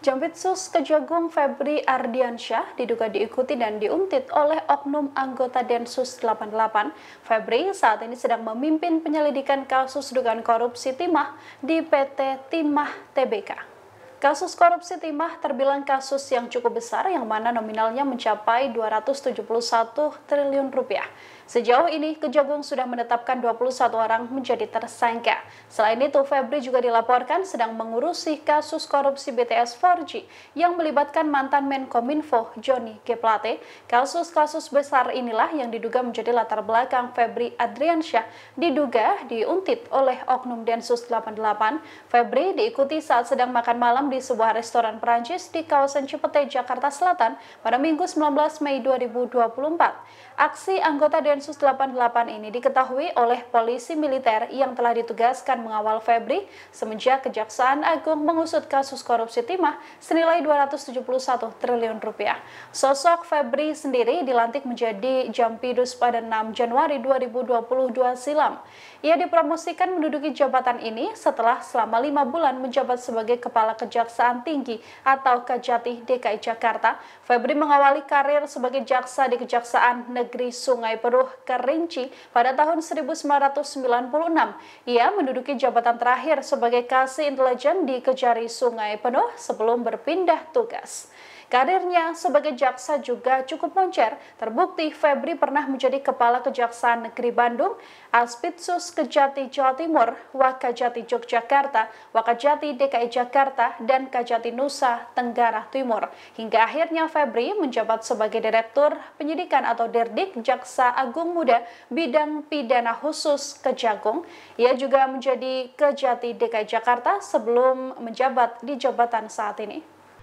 Jampitsus Kejagung Febri Ardiansyah diduga diikuti dan diuntit oleh oknum anggota Densus 88. Febri saat ini sedang memimpin penyelidikan kasus dugaan korupsi timah di PT Timah TBK. Kasus korupsi timah terbilang kasus yang cukup besar yang mana nominalnya mencapai 271 triliun rupiah. Sejauh ini, Kejagung sudah menetapkan 21 orang menjadi tersangka. Selain itu, Febri juga dilaporkan sedang mengurusi kasus korupsi BTS 4G yang melibatkan mantan Menkominfo Joni G. Plate. Kasus-kasus besar inilah yang diduga menjadi latar belakang Febri Adriansyah diduga diuntit oleh Oknum Densus 88. Febri diikuti saat sedang makan malam di sebuah restoran Perancis di kawasan Cipete, Jakarta Selatan pada Minggu 19 Mei 2024. Aksi anggota Densus 88 ini diketahui oleh polisi militer yang telah ditugaskan mengawal Febri semenjak Kejaksaan Agung mengusut kasus korupsi timah senilai 271 triliun rupiah. Sosok Febri sendiri dilantik menjadi Jampidus pada 6 Januari 2022 silam. Ia dipromosikan menduduki jabatan ini setelah selama lima bulan menjabat sebagai Kepala Kejaksaan Kejaksaan Tinggi atau Kejati DKI Jakarta, Febri mengawali karir sebagai jaksa di Kejaksaan Negeri Sungai Peruh, Kerinci pada tahun 1996. Ia menduduki jabatan terakhir sebagai kasih intelijen di Kejari Sungai Penuh sebelum berpindah tugas. Karirnya sebagai jaksa juga cukup moncer. Terbukti Febri pernah menjadi Kepala Kejaksaan Negeri Bandung, Aspitsus Kejati Jawa Timur, Wakajati Yogyakarta, Wakajati DKI Jakarta, dan Kajati Nusa Tenggara Timur. Hingga akhirnya Febri menjabat sebagai Direktur Penyidikan atau derdik Jaksa Agung Muda Bidang Pidana Khusus Kejagung. Ia juga menjadi Kejati DKI Jakarta sebelum menjabat di jabatan saat ini.